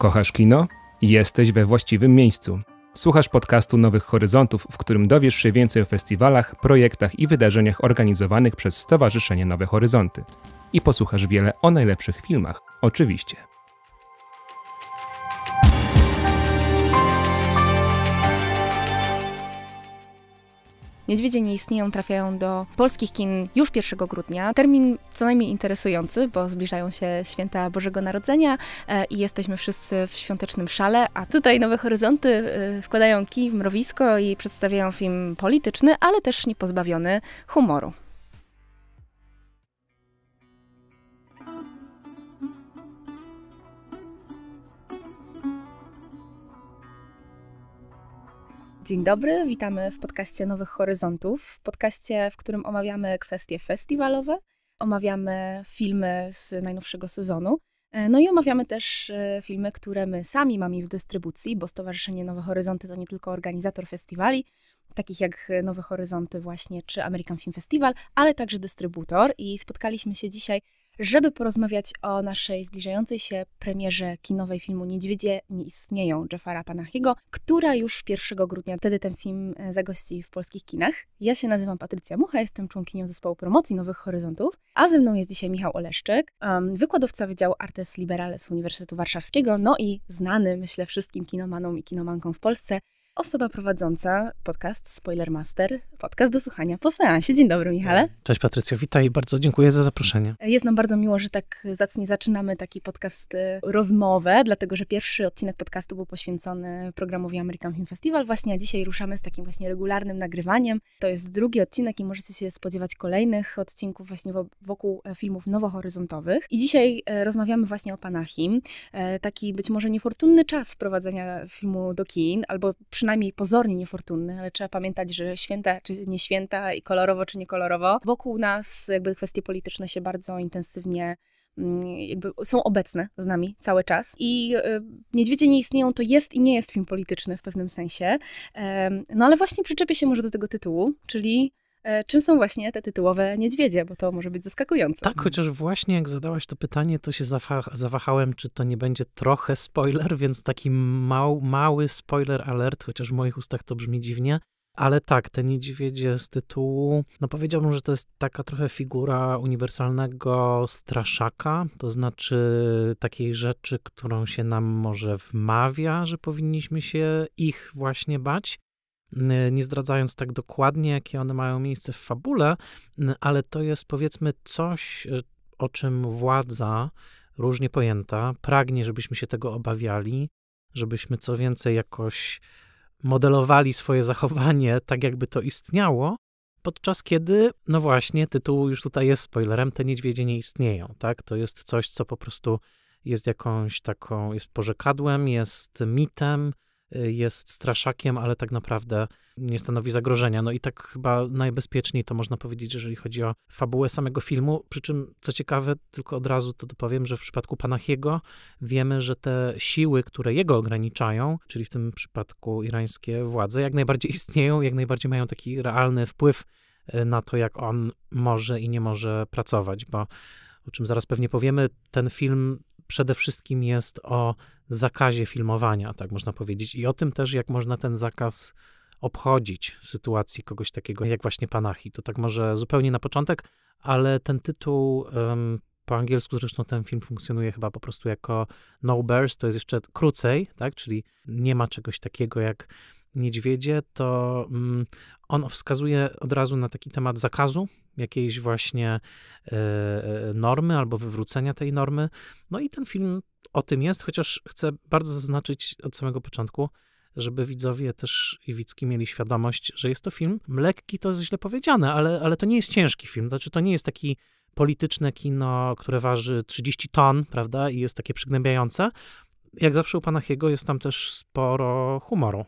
Kochasz kino? Jesteś we właściwym miejscu. Słuchasz podcastu Nowych Horyzontów, w którym dowiesz się więcej o festiwalach, projektach i wydarzeniach organizowanych przez Stowarzyszenie Nowe Horyzonty. I posłuchasz wiele o najlepszych filmach, oczywiście. Niedźwiedzie nie istnieją trafiają do polskich kin już 1 grudnia. Termin co najmniej interesujący, bo zbliżają się święta Bożego Narodzenia e, i jesteśmy wszyscy w świątecznym szale, a tutaj Nowe Horyzonty e, wkładają kij w mrowisko i przedstawiają film polityczny, ale też niepozbawiony humoru. Dzień dobry, witamy w podcaście Nowych Horyzontów, podcaście, w którym omawiamy kwestie festiwalowe, omawiamy filmy z najnowszego sezonu, e, no i omawiamy też e, filmy, które my sami mamy w dystrybucji, bo Stowarzyszenie Nowe Horyzonty to nie tylko organizator festiwali, takich jak Nowe Horyzonty właśnie czy American Film Festival, ale także dystrybutor i spotkaliśmy się dzisiaj żeby porozmawiać o naszej zbliżającej się premierze kinowej filmu Niedźwiedzie nie istnieją Jeffara Panachiego, która już 1 grudnia wtedy ten film e, zagości w polskich kinach. Ja się nazywam Patrycja Mucha, jestem członkinią zespołu promocji Nowych Horyzontów, a ze mną jest dzisiaj Michał Oleszczyk, wykładowca Wydziału Artes Liberales Uniwersytetu Warszawskiego, no i znany, myślę, wszystkim kinomanom i kinomankom w Polsce osoba prowadząca podcast Spoiler Master, podcast do słuchania po seansie. Dzień dobry, Michale. Cześć Patrycjo, witaj, bardzo dziękuję za zaproszenie. Jest nam bardzo miło, że tak zacnie zaczynamy taki podcast e, rozmowę, dlatego że pierwszy odcinek podcastu był poświęcony programowi American Film Festival właśnie, a dzisiaj ruszamy z takim właśnie regularnym nagrywaniem. To jest drugi odcinek i możecie się spodziewać kolejnych odcinków właśnie wokół e, filmów nowohoryzontowych. I dzisiaj e, rozmawiamy właśnie o Panachim. Taki być może niefortunny czas wprowadzenia filmu do kin, albo przy przynajmniej pozornie niefortunny, ale trzeba pamiętać, że święta czy nie święta i kolorowo czy niekolorowo, wokół nas jakby kwestie polityczne się bardzo intensywnie mm, jakby są obecne z nami cały czas. I e, Niedźwiedzie nie istnieją to jest i nie jest film polityczny w pewnym sensie. E, no ale właśnie przyczepię się może do tego tytułu, czyli E, czym są właśnie te tytułowe niedźwiedzie, bo to może być zaskakujące. Tak, chociaż właśnie jak zadałaś to pytanie, to się zawahałem, czy to nie będzie trochę spoiler, więc taki mał, mały spoiler alert, chociaż w moich ustach to brzmi dziwnie. Ale tak, te niedźwiedzie z tytułu, no powiedziałbym, że to jest taka trochę figura uniwersalnego straszaka, to znaczy takiej rzeczy, którą się nam może wmawia, że powinniśmy się ich właśnie bać. Y, nie zdradzając tak dokładnie, jakie one mają miejsce w fabule, y, ale to jest powiedzmy coś, y, o czym władza różnie pojęta pragnie, żebyśmy się tego obawiali, żebyśmy co więcej jakoś modelowali swoje zachowanie tak, jakby to istniało, podczas kiedy, no właśnie, tytuł już tutaj jest spoilerem, te niedźwiedzie nie istnieją, tak? To jest coś, co po prostu jest jakąś taką, jest pożegadłem, jest mitem, jest straszakiem, ale tak naprawdę nie stanowi zagrożenia. No i tak chyba najbezpieczniej to można powiedzieć, jeżeli chodzi o fabułę samego filmu. Przy czym, co ciekawe, tylko od razu to dopowiem, że w przypadku Panachiego wiemy, że te siły, które jego ograniczają, czyli w tym przypadku irańskie władze, jak najbardziej istnieją, jak najbardziej mają taki realny wpływ e, na to, jak on może i nie może pracować, bo o czym zaraz pewnie powiemy, ten film przede wszystkim jest o zakazie filmowania, tak można powiedzieć, i o tym też, jak można ten zakaz obchodzić w sytuacji kogoś takiego jak właśnie Panachi. To tak może zupełnie na początek, ale ten tytuł um, po angielsku zresztą ten film funkcjonuje chyba po prostu jako No Bears, to jest jeszcze krócej, tak? czyli nie ma czegoś takiego jak niedźwiedzie, to um, on wskazuje od razu na taki temat zakazu, jakiejś właśnie e, e, normy albo wywrócenia tej normy. No i ten film o tym jest, chociaż chcę bardzo zaznaczyć od samego początku, żeby widzowie też i widzki mieli świadomość, że jest to film lekki, to jest źle powiedziane, ale, ale to nie jest ciężki film. Znaczy, to nie jest taki polityczne kino, które waży 30 ton, prawda, i jest takie przygnębiające. Jak zawsze u pana Hiego jest tam też sporo humoru.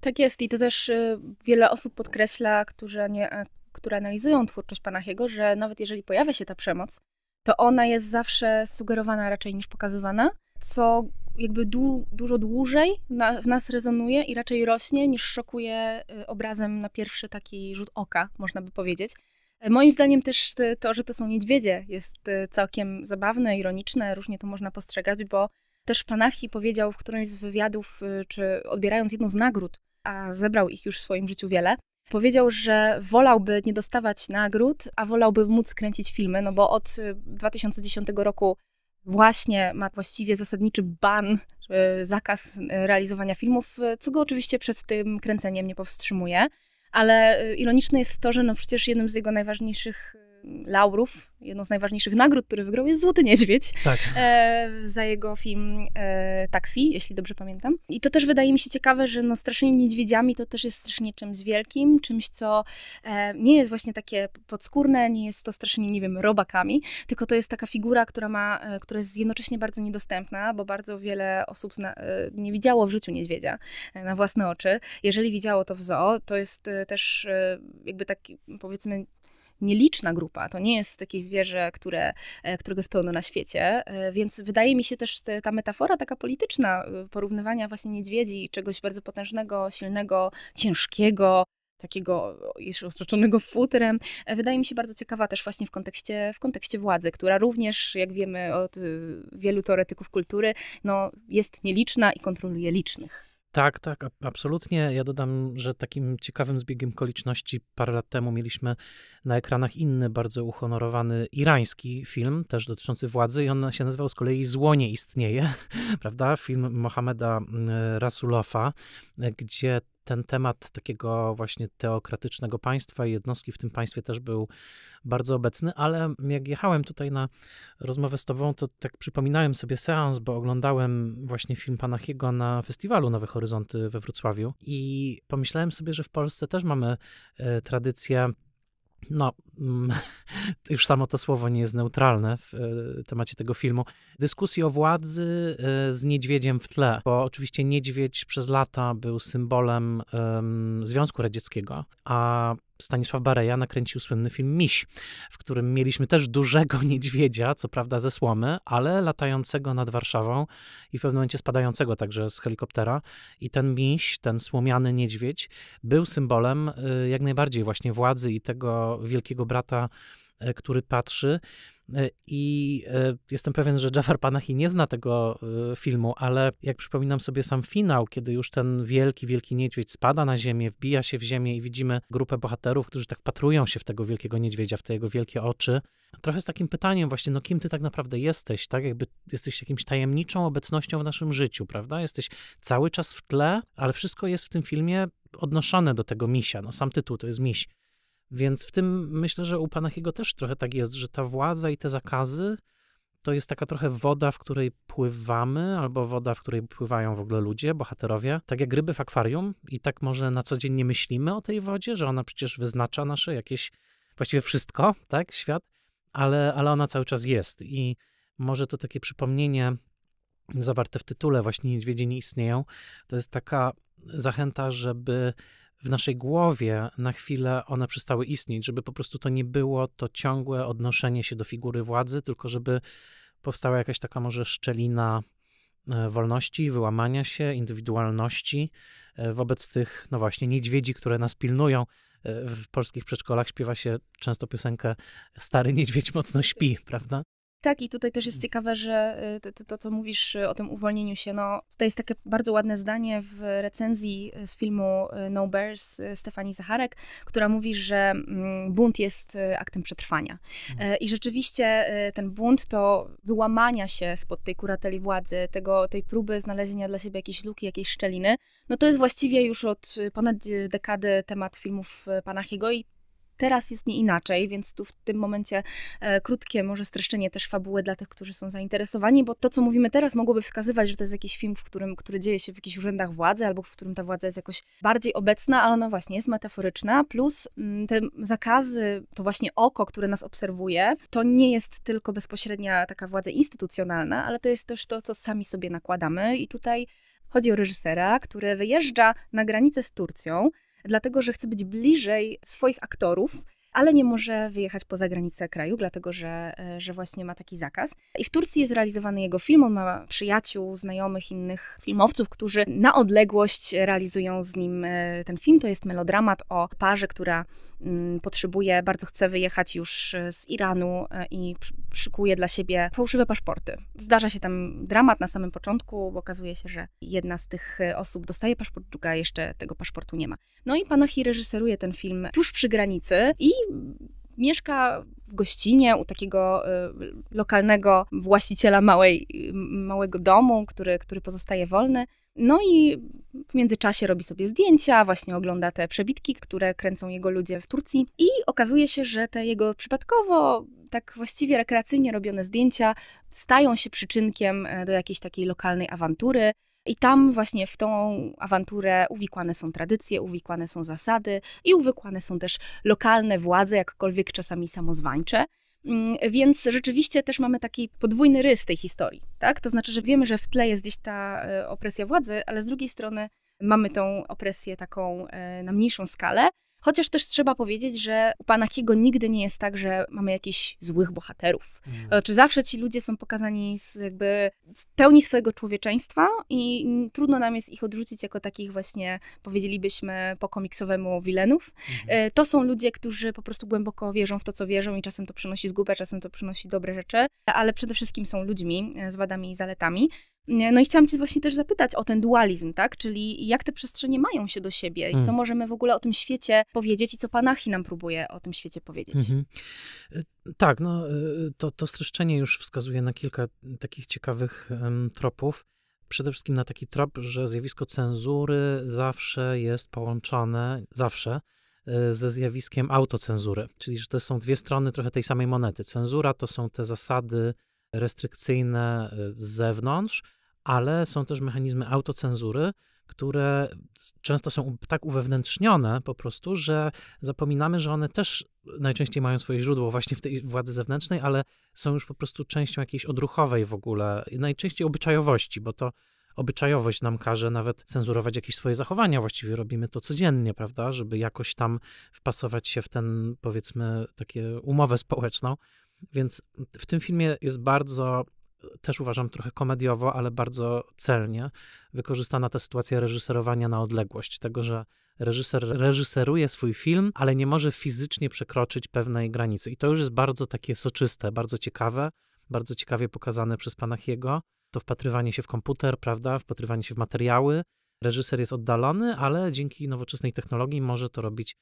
Tak jest i to też e, wiele osób podkreśla, którzy nie, które analizują twórczość Panachiego, że nawet jeżeli pojawia się ta przemoc, to ona jest zawsze sugerowana raczej niż pokazywana, co jakby du dużo dłużej na w nas rezonuje i raczej rośnie niż szokuje y, obrazem na pierwszy taki rzut oka, można by powiedzieć. E, moim zdaniem też to, że to są niedźwiedzie, jest y, całkiem zabawne, ironiczne, różnie to można postrzegać, bo też Panachi powiedział w którymś z wywiadów, y, czy odbierając jedną z nagród, a zebrał ich już w swoim życiu wiele, Powiedział, że wolałby nie dostawać nagród, a wolałby móc kręcić filmy, no bo od 2010 y, roku właśnie ma właściwie zasadniczy ban, y, zakaz y, realizowania filmów, co go oczywiście przed tym kręceniem nie powstrzymuje. Ale ironiczne jest to, że no przecież jednym z jego najważniejszych laurów, jedną z najważniejszych nagród, który wygrał, jest Złoty Niedźwiedź tak. e, za jego film e, Taxi, jeśli dobrze pamiętam. I to też wydaje mi się ciekawe, że no, straszenie niedźwiedziami to też jest strasznie czymś wielkim, czymś, co e, nie jest właśnie takie podskórne, nie jest to strasznie, nie wiem, robakami, tylko to jest taka figura, która, ma, e, która jest jednocześnie bardzo niedostępna, bo bardzo wiele osób zna, e, nie widziało w życiu niedźwiedzia e, na własne oczy. Jeżeli widziało to w zoo, to jest też jakby taki, powiedzmy, nieliczna grupa. To nie jest jakieś zwierzę, które, e, którego jest pełno na świecie. E, więc wydaje mi się też ta metafora taka polityczna e, porównywania właśnie niedźwiedzi, czegoś bardzo potężnego, silnego, ciężkiego, takiego jeszcze ostroczonego futrem, wydaje mi się bardzo ciekawa też właśnie w kontekście, w kontekście władzy, która również, jak wiemy od wielu teoretyków kultury, no, jest nieliczna i kontroluje licznych. Tak, tak, absolutnie. Ja dodam, że takim ciekawym zbiegiem okoliczności parę lat temu mieliśmy na ekranach inny bardzo uhonorowany irański film, też dotyczący władzy i on się nazywał z kolei Zło nie istnieje, prawda? Film Mohameda mm, Rasulofa, gdzie ten temat takiego właśnie teokratycznego państwa i jednostki w tym państwie też był bardzo obecny, ale jak jechałem tutaj na rozmowę z tobą, to tak przypominałem sobie seans, bo oglądałem właśnie film Panachiego na festiwalu Nowe Horyzonty we Wrocławiu i pomyślałem sobie, że w Polsce też mamy e, tradycję no, mm, już samo to słowo nie jest neutralne w e, temacie tego filmu. Dyskusji o władzy e, z niedźwiedziem w tle, bo oczywiście niedźwiedź przez lata był symbolem um, Związku Radzieckiego, a Stanisław Bareja nakręcił słynny film Miś, w którym mieliśmy też dużego niedźwiedzia, co prawda ze słomy, ale latającego nad Warszawą i w pewnym momencie spadającego także z helikoptera. I ten miś, ten słomiany niedźwiedź, był symbolem y, jak najbardziej właśnie władzy i tego wielkiego brata, y, który patrzy. Y, I y, jestem pewien, że Jafar Panahi nie zna tego y, filmu, ale jak przypominam sobie sam finał, kiedy już ten wielki, wielki niedźwiedź spada na ziemię, wbija się w ziemię i widzimy grupę bohaterów, którzy tak patrują się w tego wielkiego niedźwiedzia, w te jego wielkie oczy. Trochę z takim pytaniem właśnie, no kim ty tak naprawdę jesteś, tak? Jakby jesteś jakimś tajemniczą obecnością w naszym życiu, prawda? Jesteś cały czas w tle, ale wszystko jest w tym filmie odnoszone do tego misia. No sam tytuł to jest miś. Więc w tym myślę, że u pana Panachiego też trochę tak jest, że ta władza i te zakazy to jest taka trochę woda, w której pływamy, albo woda, w której pływają w ogóle ludzie, bohaterowie. Tak jak ryby w akwarium i tak może na co dzień nie myślimy o tej wodzie, że ona przecież wyznacza nasze jakieś, właściwie wszystko, tak, świat, ale, ale ona cały czas jest i może to takie przypomnienie zawarte w tytule właśnie Niedźwiedzie nie istnieją, to jest taka zachęta, żeby w naszej głowie na chwilę one przestały istnieć, żeby po prostu to nie było to ciągłe odnoszenie się do figury władzy, tylko żeby powstała jakaś taka może szczelina e, wolności, wyłamania się, indywidualności e, wobec tych, no właśnie, niedźwiedzi, które nas pilnują. E, w polskich przedszkolach śpiewa się często piosenkę Stary niedźwiedź mocno śpi, tak. prawda? Tak, i tutaj też jest hmm. ciekawe, że y, to, to, to, co mówisz y, o tym uwolnieniu się, no tutaj jest takie bardzo ładne zdanie w recenzji y, z filmu No Bears Stefanii Zacharek, która mówi, że mm, bunt jest aktem przetrwania. Hmm. E, I rzeczywiście ten bunt to wyłamania się spod tej kurateli władzy, tego, tej próby znalezienia dla siebie jakiejś luki, jakiejś szczeliny, no to jest właściwie już od ponad dekady temat filmów Panachiego i Teraz jest nie inaczej, więc tu w tym momencie e, krótkie może streszczenie też fabuły dla tych, którzy są zainteresowani, bo to, co mówimy teraz, mogłoby wskazywać, że to jest jakiś film, w którym, który dzieje się w jakichś urzędach władzy, albo w którym ta władza jest jakoś bardziej obecna, ale ona właśnie jest metaforyczna, plus m, mm, te zakazy, to właśnie oko, które nas obserwuje, to nie jest tylko bezpośrednia taka władza instytucjonalna, ale to jest też to, co sami sobie nakładamy i tutaj Chodzi o reżysera, który wyjeżdża na granicę z Turcją, dlatego że chcę być bliżej swoich aktorów ale nie może wyjechać poza granicę kraju, dlatego że, e, że właśnie ma taki zakaz. I w Turcji jest realizowany jego film, on ma przyjaciół, znajomych, innych filmowców, którzy na odległość realizują z nim e, ten film. To jest melodramat o parze, która mm, potrzebuje, bardzo chce wyjechać już e, z Iranu i szykuje dla siebie fałszywe paszporty. Zdarza się tam dramat na samym początku, bo okazuje się, że jedna z tych osób dostaje paszport, druga jeszcze tego paszportu nie ma. No i Panahi reżyseruje ten film tuż przy granicy i mieszka w gościnie u takiego y, lokalnego właściciela małej, y, małego domu, który, który pozostaje wolny. No i w międzyczasie robi sobie zdjęcia, właśnie ogląda te przebitki, które kręcą jego ludzie w Turcji. I okazuje się, że te jego przypadkowo, tak właściwie rekreacyjnie robione zdjęcia stają się przyczynkiem e, do jakiejś takiej lokalnej awantury. I tam właśnie w tą awanturę uwikłane są tradycje, uwikłane są zasady i uwikłane są też lokalne władze, jakkolwiek czasami samozwańcze. Mm, więc rzeczywiście też mamy taki podwójny rys tej historii, tak? To znaczy, że wiemy, że w tle jest gdzieś ta e, opresja władzy, ale z drugiej strony mamy tą opresję taką e, na mniejszą skalę, Chociaż też trzeba powiedzieć, że u pana Kiego nigdy nie jest tak, że mamy jakichś złych bohaterów. Mm. E, zawsze ci ludzie są pokazani z jakby w pełni swojego człowieczeństwa i trudno nam jest ich odrzucić jako takich właśnie, powiedzielibyśmy po komiksowemu wilenów. Mm. To są ludzie, którzy po prostu głęboko wierzą w to, co wierzą i czasem to przynosi zgubę, czasem to przynosi dobre rzeczy, ale przede wszystkim są ludźmi e, z wadami i zaletami. No i chciałam Cię właśnie też zapytać o ten dualizm, tak? Czyli jak te przestrzenie mają się do siebie i co hmm. możemy w ogóle o tym świecie powiedzieć i co Panachi nam próbuje o tym świecie powiedzieć? Mhm. E, tak, no e, to, to streszczenie już wskazuje na kilka takich ciekawych um, tropów. Przede wszystkim na taki trop, że zjawisko cenzury zawsze jest połączone, zawsze, e, ze zjawiskiem autocenzury. Czyli, że to są dwie strony trochę tej samej monety. Cenzura to są te zasady, restrykcyjne y, z zewnątrz, ale są też mechanizmy autocenzury, które często są tak uwewnętrznione po prostu, że zapominamy, że one też najczęściej mają swoje źródło właśnie w tej władzy zewnętrznej, ale są już po prostu częścią jakiejś odruchowej w ogóle, najczęściej obyczajowości, bo to obyczajowość nam każe nawet cenzurować jakieś swoje zachowania. Właściwie robimy to codziennie, prawda, żeby jakoś tam wpasować się w ten, powiedzmy, takie umowę społeczną. Więc w tym filmie jest bardzo, też uważam trochę komediowo, ale bardzo celnie wykorzystana ta sytuacja reżyserowania na odległość. Tego, że reżyser reżyseruje swój film, ale nie może fizycznie przekroczyć pewnej granicy. I to już jest bardzo takie soczyste, bardzo ciekawe, bardzo ciekawie pokazane przez pana Hiego. To wpatrywanie się w komputer, prawda, wpatrywanie się w materiały. Reżyser jest oddalony, ale dzięki nowoczesnej technologii może to robić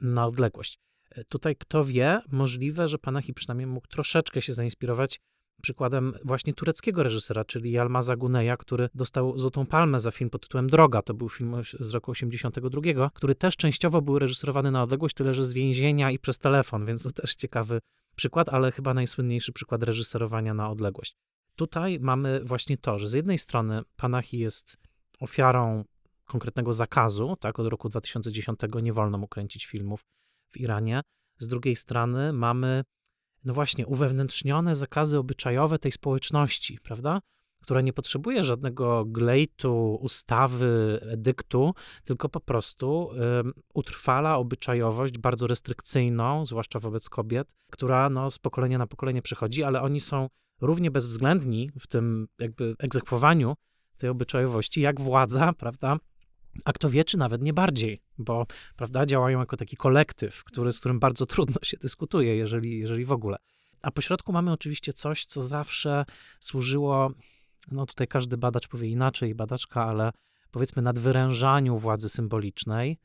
na odległość. E, tutaj kto wie, możliwe, że Panahi przynajmniej mógł troszeczkę się zainspirować przykładem właśnie tureckiego reżysera, czyli Yalmaza Guneja, który dostał Złotą Palmę za film pod tytułem Droga. To był film z roku 82, który też częściowo był reżyserowany na odległość, tyle że z więzienia i przez telefon, więc to też ciekawy przykład, ale chyba najsłynniejszy przykład reżyserowania na odległość. Tutaj mamy właśnie to, że z jednej strony Panahi jest ofiarą konkretnego zakazu, tak, od roku 2010 nie wolno mu kręcić filmów Iranie. Z drugiej strony mamy, no właśnie, uwewnętrznione zakazy obyczajowe tej społeczności, prawda? Która nie potrzebuje żadnego glejtu, ustawy, edyktu, tylko po prostu y, utrwala obyczajowość bardzo restrykcyjną, zwłaszcza wobec kobiet, która no, z pokolenia na pokolenie przychodzi, ale oni są równie bezwzględni w tym jakby egzekwowaniu tej obyczajowości, jak władza, prawda, a kto wie, czy nawet nie bardziej, bo prawda, działają jako taki kolektyw, który, z którym bardzo trudno się dyskutuje, jeżeli, jeżeli w ogóle. A pośrodku mamy oczywiście coś, co zawsze służyło, no tutaj każdy badacz powie inaczej, badaczka, ale powiedzmy nadwyrężaniu władzy symbolicznej,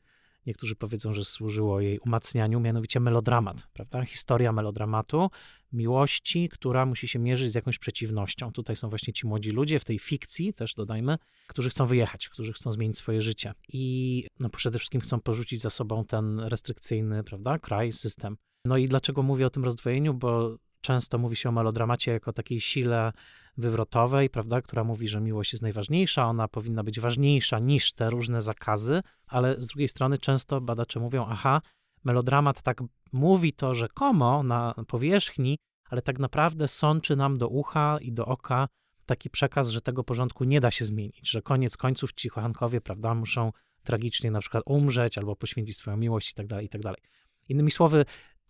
niektórzy powiedzą, że służyło jej umacnianiu, mianowicie melodramat, prawda? Historia melodramatu, miłości, która musi się mierzyć z jakąś przeciwnością. Tutaj są właśnie ci młodzi ludzie w tej fikcji, też dodajmy, którzy chcą wyjechać, którzy chcą zmienić swoje życie i no, przede wszystkim chcą porzucić za sobą ten restrykcyjny, prawda, kraj, system. No i dlaczego mówię o tym rozdwojeniu? Bo Często mówi się o melodramacie jako takiej sile wywrotowej, prawda, która mówi, że miłość jest najważniejsza, ona powinna być ważniejsza niż te różne zakazy, ale z drugiej strony często badacze mówią, aha, melodramat tak mówi to rzekomo na powierzchni, ale tak naprawdę sączy nam do ucha i do oka taki przekaz, że tego porządku nie da się zmienić, że koniec końców ci kochankowie, prawda, muszą tragicznie na przykład umrzeć albo poświęcić swoją miłość i tak dalej, i tak dalej. Innymi słowy,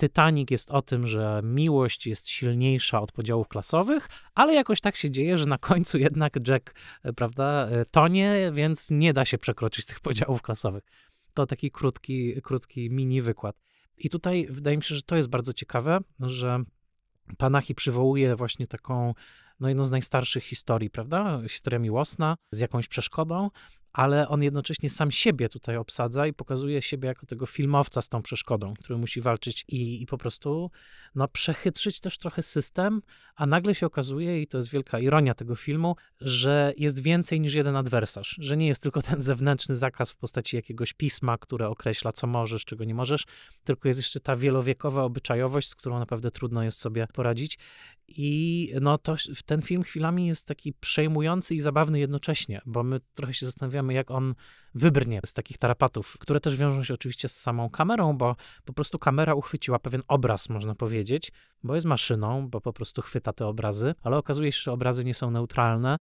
Titanic jest o tym, że miłość jest silniejsza od podziałów klasowych, ale jakoś tak się dzieje, że na końcu jednak Jack, e, prawda, e, tonie, więc nie da się przekroczyć tych podziałów klasowych. To taki krótki, krótki mini wykład. I tutaj wydaje mi się, że to jest bardzo ciekawe, że Panachi przywołuje właśnie taką no jedną z najstarszych historii, prawda? Historia miłosna z jakąś przeszkodą, ale on jednocześnie sam siebie tutaj obsadza i pokazuje siebie jako tego filmowca z tą przeszkodą, który musi walczyć i, i po prostu no, przechytrzyć też trochę system, a nagle się okazuje, i to jest wielka ironia tego filmu, że jest więcej niż jeden adwersarz, że nie jest tylko ten zewnętrzny zakaz w postaci jakiegoś pisma, które określa, co możesz, czego nie możesz, tylko jest jeszcze ta wielowiekowa obyczajowość, z którą naprawdę trudno jest sobie poradzić. I no to ten film chwilami jest taki przejmujący i zabawny jednocześnie, bo my trochę się zastanawiamy, jak on wybrnie z takich tarapatów, które też wiążą się oczywiście z samą kamerą, bo po prostu kamera uchwyciła pewien obraz, można powiedzieć, bo jest maszyną, bo po prostu chwyta te obrazy, ale okazuje się, że obrazy nie są neutralne,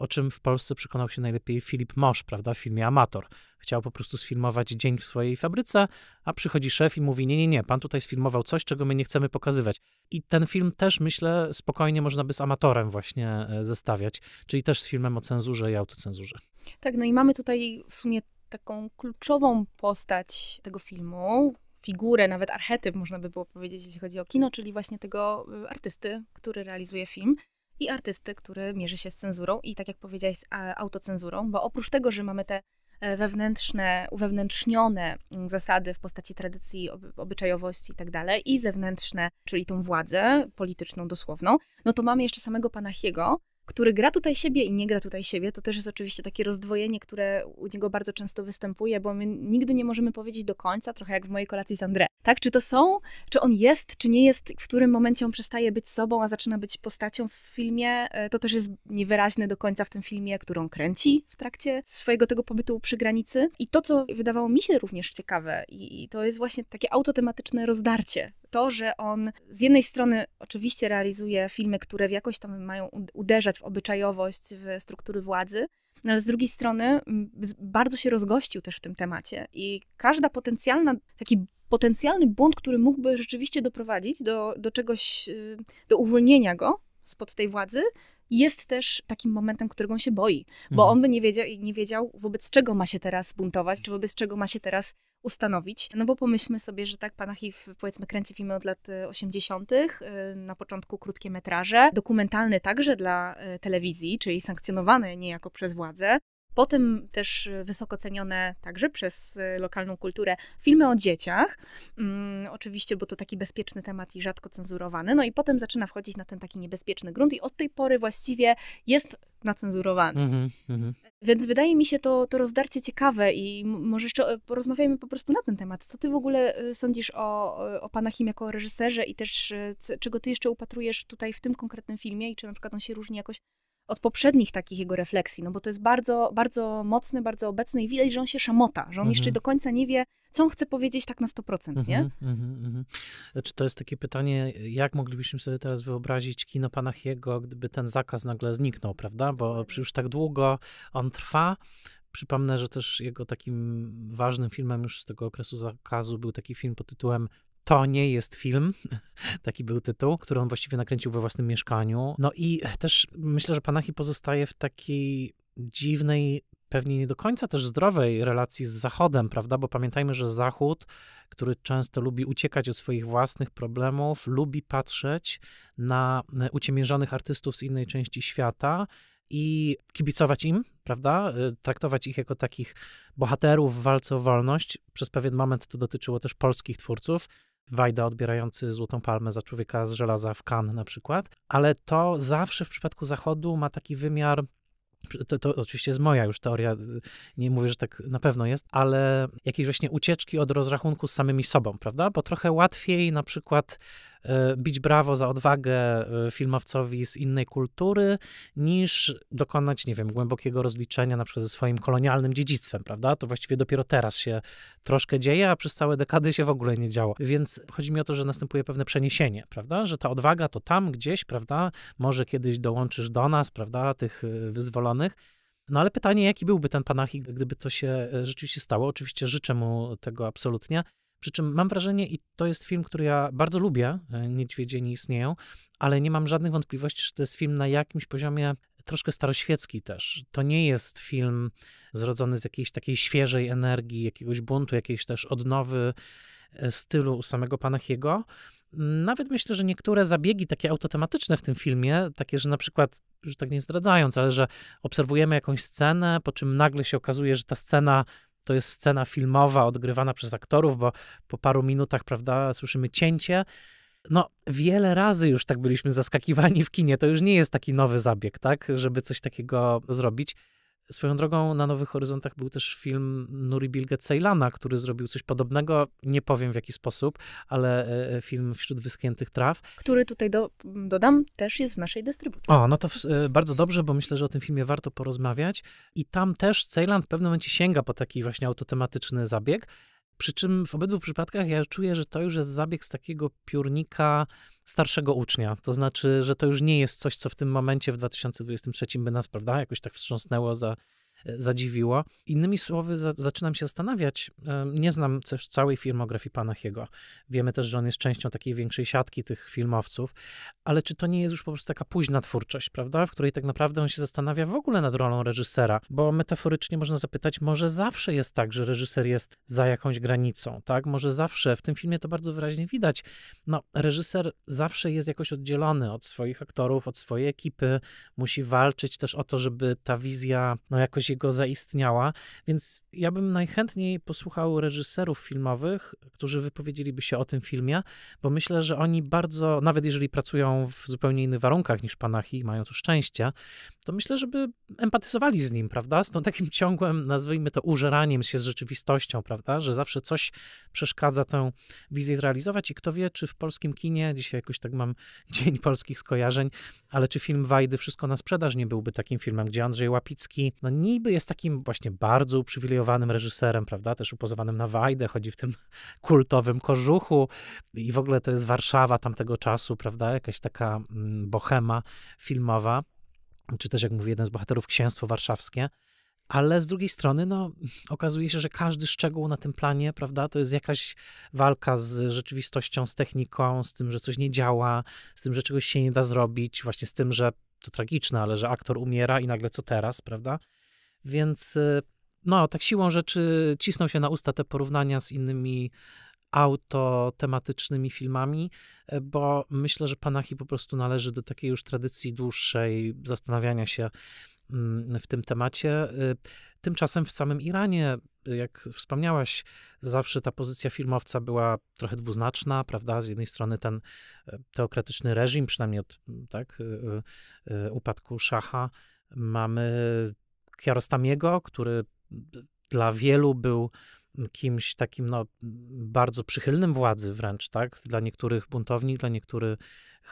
o czym w Polsce przekonał się najlepiej Filip Mosz, prawda, w filmie Amator. Chciał po prostu sfilmować dzień w swojej fabryce, a przychodzi szef i mówi, nie, nie, nie, pan tutaj sfilmował coś, czego my nie chcemy pokazywać. I ten film też, myślę, spokojnie można by z Amatorem właśnie e, zestawiać, czyli też z filmem o cenzurze i autocenzurze. Tak, no i mamy tutaj w sumie taką kluczową postać tego filmu, figurę, nawet archetyp, można by było powiedzieć, jeśli chodzi o kino, czyli właśnie tego e, artysty, który realizuje film i artysty, który mierzy się z cenzurą i tak jak powiedziałaś, z e, autocenzurą, bo oprócz tego, że mamy te e, wewnętrzne, uwewnętrznione mm, zasady w postaci tradycji, obyczajowości i tak dalej, i zewnętrzne, czyli tą władzę polityczną, dosłowną, no to mamy jeszcze samego Panachiego, który gra tutaj siebie i nie gra tutaj siebie. To też jest oczywiście takie rozdwojenie, które u niego bardzo często występuje, bo my nigdy nie możemy powiedzieć do końca, trochę jak w mojej kolacji z André. Tak, czy to są, czy on jest, czy nie jest, w którym momencie on przestaje być sobą, a zaczyna być postacią w filmie. E, to też jest niewyraźne do końca w tym filmie, którą kręci w trakcie swojego tego pobytu przy granicy. I to, co wydawało mi się również ciekawe, i to jest właśnie takie autotematyczne rozdarcie to, że on z jednej strony oczywiście realizuje filmy, które w jakoś tam mają uderzać w obyczajowość, w struktury władzy, no ale z drugiej strony bardzo się rozgościł też w tym temacie i każda potencjalna, taki potencjalny bunt, który mógłby rzeczywiście doprowadzić do, do czegoś, y, do uwolnienia go spod tej władzy, jest też takim momentem, którego on się boi, bo mhm. on by nie wiedział, nie wiedział wobec czego ma się teraz buntować, czy wobec czego ma się teraz ustanowić. No bo pomyślmy sobie, że tak Panahiw powiedzmy kręci filmy od lat 80., y, y, na początku krótkie metraże, dokumentalne także dla y, telewizji, czyli sankcjonowane niejako przez władzę. Potem też y, wysoko cenione także przez y, lokalną kulturę filmy o dzieciach, mm, oczywiście, bo to taki bezpieczny temat i rzadko cenzurowany. No i potem zaczyna wchodzić na ten taki niebezpieczny grunt, i od tej pory właściwie jest nacenzurowany. Mm -hmm, Więc wydaje mi się to, to rozdarcie ciekawe i może jeszcze e, porozmawiajmy po prostu na ten temat. Co ty w ogóle y, sądzisz o, o Pana Him jako reżyserze i też czego ty jeszcze upatrujesz tutaj w tym konkretnym filmie i czy na przykład on się różni jakoś od poprzednich takich jego refleksji, no bo to jest bardzo, bardzo mocny, bardzo obecny i widać, że on się szamota, że on mhm. jeszcze do końca nie wie, co on chce powiedzieć tak na 100%, mhm, nie? Mhm, mhm, znaczy, to jest takie pytanie, jak moglibyśmy sobie teraz wyobrazić kino Panachiego, gdyby ten zakaz nagle zniknął, prawda? Bo już tak długo on trwa, Przypomnę, że też jego takim ważnym filmem już z tego okresu zakazu był taki film pod tytułem to nie jest film, taki był tytuł, który on właściwie nakręcił we własnym mieszkaniu. No i też myślę, że Panahi pozostaje w takiej dziwnej, pewnie nie do końca też zdrowej relacji z Zachodem, prawda? Bo pamiętajmy, że Zachód, który często lubi uciekać od swoich własnych problemów, lubi patrzeć na uciemiężonych artystów z innej części świata i kibicować im, prawda? Y, traktować ich jako takich bohaterów w walce o wolność. Przez pewien moment to dotyczyło też polskich twórców. Wajda odbierający Złotą Palmę za człowieka z żelaza w Cannes na przykład, ale to zawsze w przypadku Zachodu ma taki wymiar to, to, oczywiście jest moja już teoria, nie mówię, że tak na pewno jest, ale jakieś właśnie ucieczki od rozrachunku z samymi sobą, prawda? Bo trochę łatwiej na przykład E, bić brawo za odwagę e, filmowcowi z innej kultury, niż dokonać, nie wiem, głębokiego rozliczenia na przykład ze swoim kolonialnym dziedzictwem, prawda? To właściwie dopiero teraz się troszkę dzieje, a przez całe dekady się w ogóle nie działo. Więc chodzi mi o to, że następuje pewne przeniesienie, prawda? Że ta odwaga to tam gdzieś, prawda? Może kiedyś dołączysz do nas, prawda? Tych e, wyzwolonych. No ale pytanie, jaki byłby ten Panachik, gdyby to się rzeczywiście stało? Oczywiście życzę mu tego absolutnie, przy czym mam wrażenie, i to jest film, który ja bardzo lubię, e, Niedźwiedzie nie istnieją, ale nie mam żadnych wątpliwości, że to jest film na jakimś poziomie troszkę staroświecki też. To nie jest film zrodzony z jakiejś takiej świeżej energii, jakiegoś buntu, jakiejś też odnowy e, stylu u samego Hiego. Nawet myślę, że niektóre zabiegi takie autotematyczne w tym filmie, takie, że na przykład, już tak nie zdradzając, ale że obserwujemy jakąś scenę, po czym nagle się okazuje, że ta scena to jest scena filmowa odgrywana przez aktorów, bo po paru minutach, prawda, słyszymy cięcie. No, wiele razy już tak byliśmy zaskakiwani w kinie. To już nie jest taki nowy zabieg, tak, żeby coś takiego zrobić. Swoją drogą na Nowych Horyzontach był też film Nuri Bilge Ceylana, który zrobił coś podobnego, nie powiem w jaki sposób, ale e, e, film Wśród Wyschniętych Traw. Który tutaj do, dodam, też jest w naszej dystrybucji. O, no to w, e, bardzo dobrze, bo myślę, że o tym filmie warto porozmawiać. I tam też Ceylan w pewnym momencie sięga po taki właśnie autotematyczny zabieg. Przy czym w obydwu przypadkach ja czuję, że to już jest zabieg z takiego piórnika starszego ucznia. To znaczy, że to już nie jest coś, co w tym momencie w 2023 by nas, prawda, jakoś tak wstrząsnęło za E, zadziwiło. Innymi słowy, za, zaczynam się zastanawiać. E, nie znam też całej filmografii pana Hiego. Wiemy też, że on jest częścią takiej większej siatki tych filmowców, ale czy to nie jest już po prostu taka późna twórczość, prawda? W której tak naprawdę on się zastanawia w ogóle nad rolą reżysera, bo metaforycznie można zapytać, może zawsze jest tak, że reżyser jest za jakąś granicą, tak? Może zawsze, w tym filmie to bardzo wyraźnie widać. No, reżyser zawsze jest jakoś oddzielony od swoich aktorów, od swojej ekipy, musi walczyć też o to, żeby ta wizja, no jakoś jego zaistniała, więc ja bym najchętniej posłuchał reżyserów filmowych, którzy wypowiedzieliby się o tym filmie, bo myślę, że oni bardzo, nawet jeżeli pracują w zupełnie innych warunkach niż i mają to szczęście, to myślę, żeby empatyzowali z nim, prawda? Z tą takim ciągłym, nazwijmy to, użeraniem się z rzeczywistością, prawda? Że zawsze coś przeszkadza tę wizję zrealizować i kto wie, czy w polskim kinie, dzisiaj jakoś tak mam dzień polskich skojarzeń, ale czy film Wajdy Wszystko na sprzedaż nie byłby takim filmem, gdzie Andrzej Łapicki no, nie niby jest takim właśnie bardzo uprzywilejowanym reżyserem, prawda, też upozowanym na Wajdę, chodzi w tym kultowym kożuchu i w ogóle to jest Warszawa tamtego czasu, prawda, jakaś taka mm, bohema filmowa, czy też jak mówi jeden z bohaterów, księstwo warszawskie, ale z drugiej strony, no, okazuje się, że każdy szczegół na tym planie, prawda, to jest jakaś walka z rzeczywistością, z techniką, z tym, że coś nie działa, z tym, że czegoś się nie da zrobić, właśnie z tym, że to tragiczne, ale że aktor umiera i nagle co teraz, prawda? Więc y, no, tak siłą rzeczy cisną się na usta te porównania z innymi autotematycznymi filmami, e, bo myślę, że Panachi po prostu należy do takiej już tradycji dłuższej zastanawiania się mm, w tym temacie. Y, tymczasem w samym Iranie, jak wspomniałaś, zawsze ta pozycja filmowca była trochę dwuznaczna, prawda? Z jednej strony ten e, teokratyczny reżim, przynajmniej od tak, y, upadku szacha, mamy Kiarostamiego, który dla wielu był kimś takim no, bardzo przychylnym władzy wręcz, tak? Dla niektórych buntownik, dla niektórych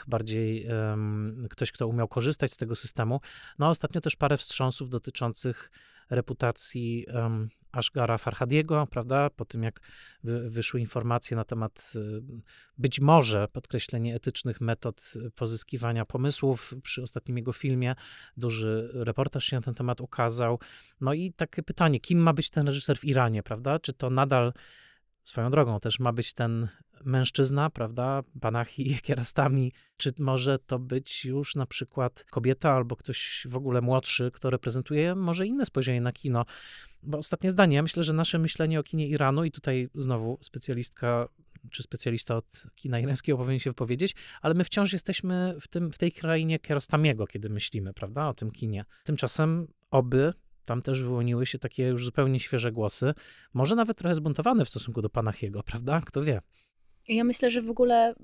bardziej um, ktoś, kto umiał korzystać z tego systemu. No ostatnio też parę wstrząsów dotyczących reputacji um, Ashgara Farhadiego, prawda? Po tym, jak wy, wyszły informacje na temat y, być może podkreślenie etycznych metod pozyskiwania pomysłów przy ostatnim jego filmie, duży reportaż się na ten temat ukazał. No i takie pytanie, kim ma być ten reżyser w Iranie, prawda? Czy to nadal swoją drogą też ma być ten mężczyzna, prawda, panachi i kierastami, czy może to być już na przykład kobieta albo ktoś w ogóle młodszy, kto reprezentuje może inne spojrzenie na kino. Bo ostatnie zdanie, ja myślę, że nasze myślenie o kinie Iranu i tutaj znowu specjalistka czy specjalista od kina irańskiego powinien się wypowiedzieć, ale my wciąż jesteśmy w, tym, w tej krainie Kierostamiego, kiedy myślimy, prawda, o tym kinie. Tymczasem oby tam też wyłoniły się takie już zupełnie świeże głosy, może nawet trochę zbuntowane w stosunku do Panachiego, prawda? Kto wie. Ja myślę, że w ogóle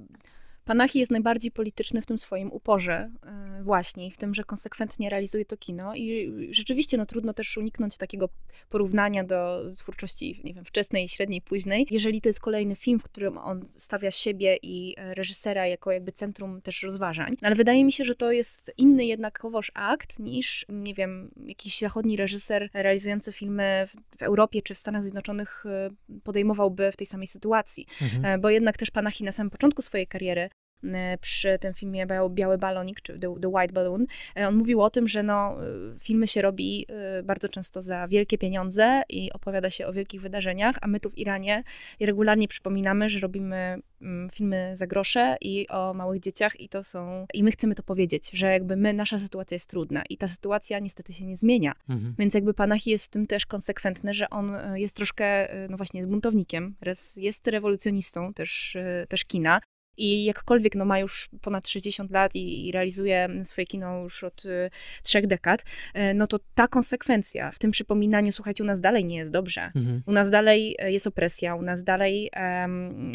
Panachi jest najbardziej polityczny w tym swoim uporze e, właśnie w tym, że konsekwentnie realizuje to kino i rzeczywiście no, trudno też uniknąć takiego porównania do twórczości, nie wiem, wczesnej, średniej, późnej. Jeżeli to jest kolejny film, w którym on stawia siebie i e, reżysera jako jakby centrum też rozważań, no, ale wydaje mi się, że to jest inny jednakowoż akt niż, nie wiem, jakiś zachodni reżyser realizujący filmy w, w Europie czy w Stanach Zjednoczonych e, podejmowałby w tej samej sytuacji. Mhm. Bo jednak też Panachi na samym początku swojej kariery Y, przy tym filmie Biały Balonik, czy The, White Balloon, e, on mówił o tym, że no, y, filmy się robi y, bardzo często za wielkie pieniądze i opowiada się o wielkich wydarzeniach, a my tu w Iranie regularnie przypominamy, że robimy mm, filmy za grosze i o małych dzieciach i to są, i my chcemy to powiedzieć, że jakby my, nasza sytuacja jest trudna i ta sytuacja niestety się nie zmienia. Mhm. Więc jakby Panahi jest w tym też konsekwentny, że on jest troszkę, no właśnie, buntownikiem, jest rewolucjonistą też, też kina, i jakkolwiek no, ma już ponad 60 lat i, i realizuje swoje kino już od y, trzech dekad, y, no to ta konsekwencja w tym przypominaniu, słuchajcie, u nas dalej nie jest dobrze. Mhm. U nas dalej e, jest opresja, u nas dalej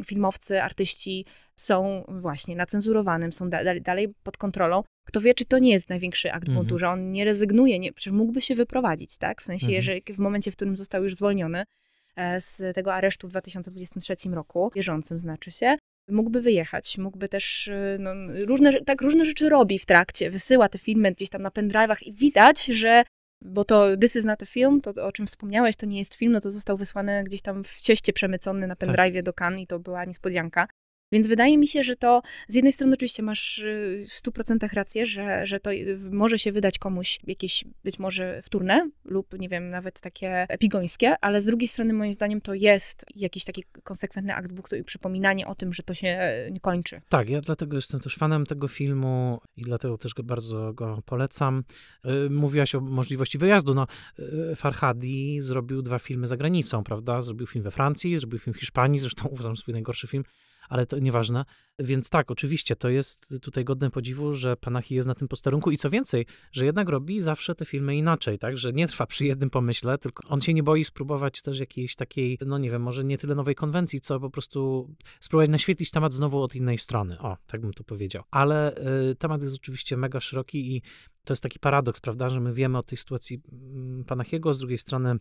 filmowcy, artyści są właśnie na cenzurowanym, są da dalej pod kontrolą. Kto wie, czy to nie jest największy akt mhm. że on nie rezygnuje, nie, przecież mógłby się wyprowadzić, tak? W sensie, mhm. jeżeli w momencie, w którym został już zwolniony, e, z tego aresztu w 2023 roku, bieżącym znaczy się, mógłby wyjechać, mógłby też, y, no, różne, tak różne rzeczy robi w trakcie, wysyła te filmy gdzieś tam na pendrive'ach i widać, że, bo to This is not a film, to o czym wspomniałeś, to nie jest film, no to został wysłany gdzieś tam w cieście przemycony na tak. pendrive'ie tak. do Cannes i to była niespodzianka. Więc wydaje mi się, że to z jednej strony oczywiście masz y, w 100% rację, że, że to może się wydać komuś jakieś być może wtórne lub nie wiem, nawet takie epigońskie, ale z drugiej strony moim zdaniem to jest jakiś taki konsekwentny akt buktu i przypominanie o tym, że to się e, nie kończy. Tak, ja dlatego jestem też fanem tego filmu i dlatego też go bardzo go polecam. E, mówiłaś o możliwości wyjazdu. No, e, Farhadi zrobił dwa filmy za granicą, prawda? Zrobił film we Francji, zrobił film w Hiszpanii, zresztą uważam swój najgorszy film ale to nieważne. Więc tak, oczywiście, to jest tutaj godne podziwu, że Panahi jest na tym posterunku i co więcej, że jednak robi zawsze te filmy inaczej, tak, że nie trwa przy jednym pomyśle, tylko on się nie boi spróbować też jakiejś takiej, no nie wiem, może nie tyle nowej konwencji, co po prostu spróbować naświetlić temat znowu od innej strony. O, tak bym to powiedział. Ale y, temat jest oczywiście mega szeroki i to jest taki paradoks, prawda, że my wiemy o tej sytuacji mm, Panachiego, z drugiej strony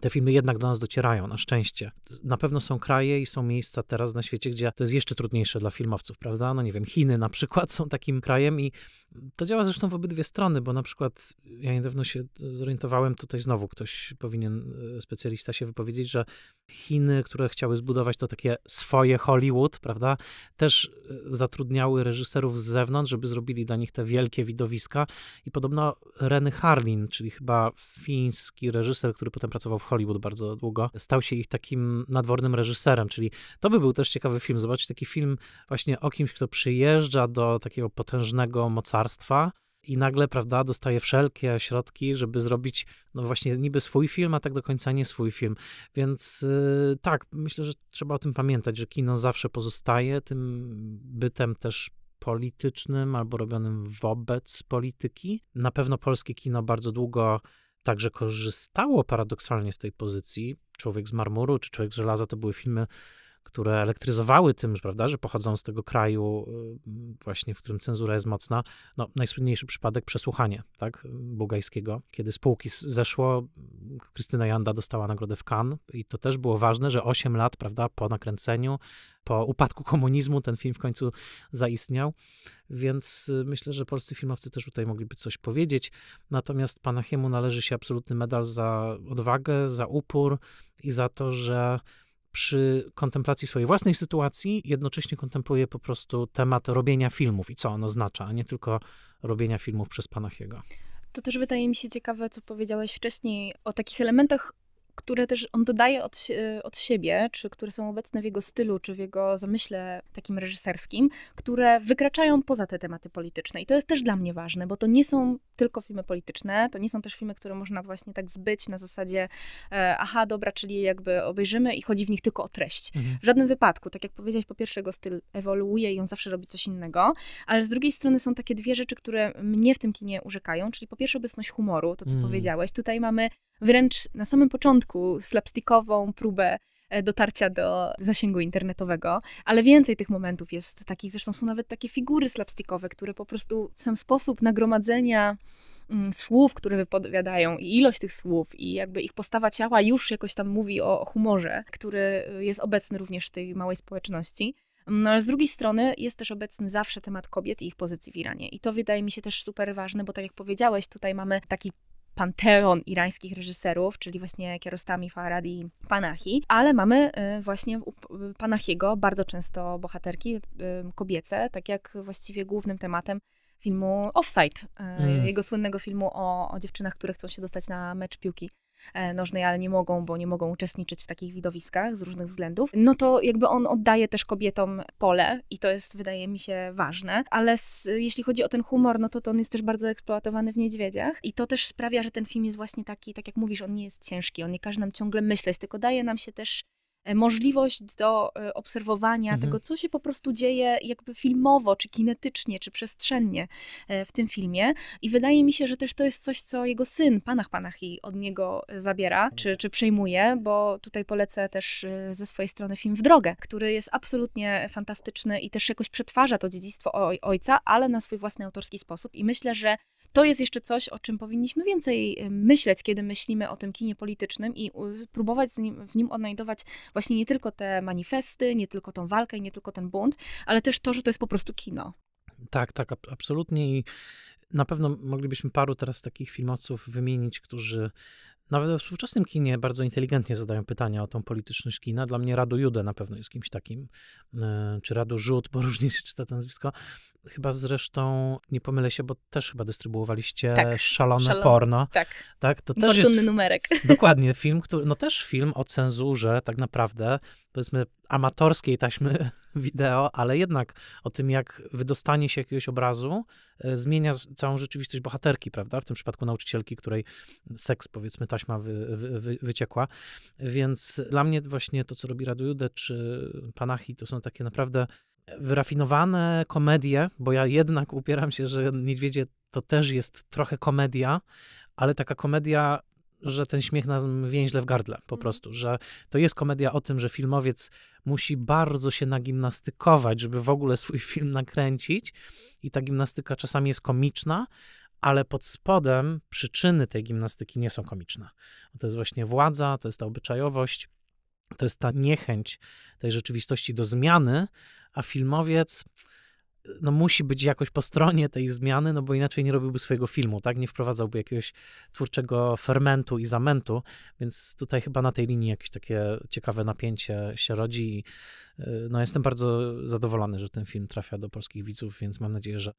te filmy jednak do nas docierają, na szczęście. Na pewno są kraje i są miejsca teraz na świecie, gdzie to jest jeszcze trudniejsze dla filmowców, prawda? No nie wiem, Chiny na przykład są takim krajem i to działa zresztą w obydwie strony, bo na przykład ja niedawno się zorientowałem, tutaj znowu ktoś powinien, e, specjalista się wypowiedzieć, że Chiny, które chciały zbudować to takie swoje Hollywood, prawda, też e, zatrudniały reżyserów z zewnątrz, żeby zrobili dla nich te wielkie widowiska i podobno Reny Harlin, czyli chyba fiński reżyser, który potem pracował w Hollywood bardzo długo. Stał się ich takim nadwornym reżyserem, czyli to by był też ciekawy film. Zobaczyć taki film właśnie o kimś, kto przyjeżdża do takiego potężnego mocarstwa, i nagle, prawda, dostaje wszelkie środki, żeby zrobić, no właśnie, niby swój film, a tak do końca nie swój film. Więc yy, tak, myślę, że trzeba o tym pamiętać, że kino zawsze pozostaje tym bytem też politycznym albo robionym wobec polityki. Na pewno polskie kino bardzo długo także korzystało paradoksalnie z tej pozycji. Człowiek z marmuru czy Człowiek z żelaza to były filmy które elektryzowały tym, prawda, że pochodzą z tego kraju y, właśnie, w którym cenzura jest mocna. No, najsłynniejszy przypadek przesłuchanie, tak, bułgajskiego, kiedy spółki zeszło, Krystyna Janda dostała nagrodę w Cannes i to też było ważne, że 8 lat, prawda, po nakręceniu, po upadku komunizmu ten film w końcu zaistniał, więc y, myślę, że polscy filmowcy też tutaj mogliby coś powiedzieć. Natomiast Panachiemu należy się absolutny medal za odwagę, za upór i za to, że przy kontemplacji swojej własnej sytuacji jednocześnie kontempluje po prostu temat robienia filmów i co on oznacza, a nie tylko robienia filmów przez Panachiego. To też wydaje mi się ciekawe, co powiedziałaś wcześniej o takich elementach, które też on dodaje od, od siebie, czy które są obecne w jego stylu, czy w jego zamyśle takim reżyserskim, które wykraczają poza te tematy polityczne. I to jest też dla mnie ważne, bo to nie są tylko filmy polityczne. To nie są też filmy, które można właśnie tak zbyć na zasadzie e, aha, dobra, czyli jakby obejrzymy i chodzi w nich tylko o treść. Mhm. W żadnym wypadku, tak jak powiedziałeś, po pierwsze jego styl ewoluuje i on zawsze robi coś innego, ale z drugiej strony są takie dwie rzeczy, które mnie w tym kinie urzekają, czyli po pierwsze obecność humoru, to co mhm. powiedziałeś. Tutaj mamy wręcz na samym początku slapstickową próbę E, dotarcia do zasięgu internetowego, ale więcej tych momentów jest takich, zresztą są nawet takie figury slapstickowe, które po prostu sam sposób nagromadzenia mm, słów, które wypowiadają i ilość tych słów i jakby ich postawa ciała już jakoś tam mówi o, o humorze, który y, jest obecny również w tej małej społeczności. No ale z drugiej strony jest też obecny zawsze temat kobiet i ich pozycji w Iranie. I to wydaje mi się też super ważne, bo tak jak powiedziałeś, tutaj mamy taki panteon irańskich reżyserów, czyli właśnie Kiarostami, Farhadi i Panahi, ale mamy y, właśnie u y, Panahiego bardzo często bohaterki y, kobiece, tak jak właściwie głównym tematem filmu Offside, mm. jego słynnego filmu o, o dziewczynach, które chcą się dostać na mecz piłki E, nożnej, ale nie mogą, bo nie mogą uczestniczyć w takich widowiskach z różnych względów, no to jakby on oddaje też kobietom pole i to jest, wydaje mi się, ważne. Ale z, jeśli chodzi o ten humor, no to, to on jest też bardzo eksploatowany w Niedźwiedziach i to też sprawia, że ten film jest właśnie taki, tak jak mówisz, on nie jest ciężki, on nie każe nam ciągle myśleć, tylko daje nam się też E, możliwość do e, obserwowania mhm. tego, co się po prostu dzieje jakby filmowo, czy kinetycznie, czy przestrzennie e, w tym filmie. I wydaje mi się, że też to jest coś, co jego syn, Panach Panachi, od niego zabiera, czy, czy przejmuje, bo tutaj polecę też ze swojej strony film W drogę, który jest absolutnie fantastyczny i też jakoś przetwarza to dziedzictwo ojca, ale na swój własny autorski sposób. I myślę, że to jest jeszcze coś, o czym powinniśmy więcej y, myśleć, kiedy myślimy o tym kinie politycznym i y, próbować nim, w nim odnajdować właśnie nie tylko te manifesty, nie tylko tą walkę i nie tylko ten bunt, ale też to, że to jest po prostu kino. Tak, tak, absolutnie. I na pewno moglibyśmy paru teraz takich filmowców wymienić, którzy nawet we współczesnym kinie bardzo inteligentnie zadają pytania o tą polityczność kina. Dla mnie Rado Jude na pewno jest kimś takim, e, czy Rado Żółt, bo różnie się czyta to nazwisko. Chyba zresztą, nie pomylę się, bo też chyba dystrybuowaliście tak, szalone, porno. Tak, tak to też Fortunny jest, numerek. Dokładnie, film, który, no też film o cenzurze tak naprawdę, powiedzmy amatorskiej taśmy wideo, ale jednak o tym, jak wydostanie się jakiegoś obrazu e, zmienia całą rzeczywistość bohaterki, prawda? W tym przypadku nauczycielki, której seks, powiedzmy, taśma wy, wy, wy, wyciekła. Więc dla mnie właśnie to, co robi Radu Jude czy Panachi, to są takie naprawdę wyrafinowane komedie, bo ja jednak upieram się, że Niedźwiedzie to też jest trochę komedia, ale taka komedia że ten śmiech nam więźle w gardle po mhm. prostu, że to jest komedia o tym, że filmowiec musi bardzo się nagimnastykować, żeby w ogóle swój film nakręcić i ta gimnastyka czasami jest komiczna, ale pod spodem przyczyny tej gimnastyki nie są komiczne. No to jest właśnie władza, to jest ta obyczajowość, to jest ta niechęć tej rzeczywistości do zmiany, a filmowiec no musi być jakoś po stronie tej zmiany, no bo inaczej nie robiłby swojego filmu, tak? Nie wprowadzałby jakiegoś twórczego fermentu i zamętu, więc tutaj chyba na tej linii jakieś takie ciekawe napięcie się rodzi i y, no jestem bardzo zadowolony, że ten film trafia do polskich widzów, więc mam nadzieję, że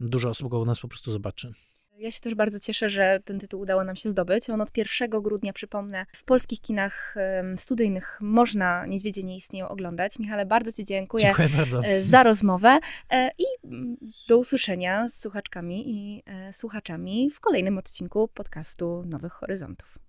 dużo osób go u nas po prostu zobaczy. Ja się też bardzo cieszę, że ten tytuł udało nam się zdobyć. On od 1 grudnia, przypomnę, w polskich kinach studyjnych można Niedźwiedzie nie istnieją oglądać. Michale, bardzo Ci dziękuję, dziękuję bardzo. E, za rozmowę e, i mm, do usłyszenia z słuchaczkami i e, słuchaczami w kolejnym odcinku podcastu Nowych Horyzontów.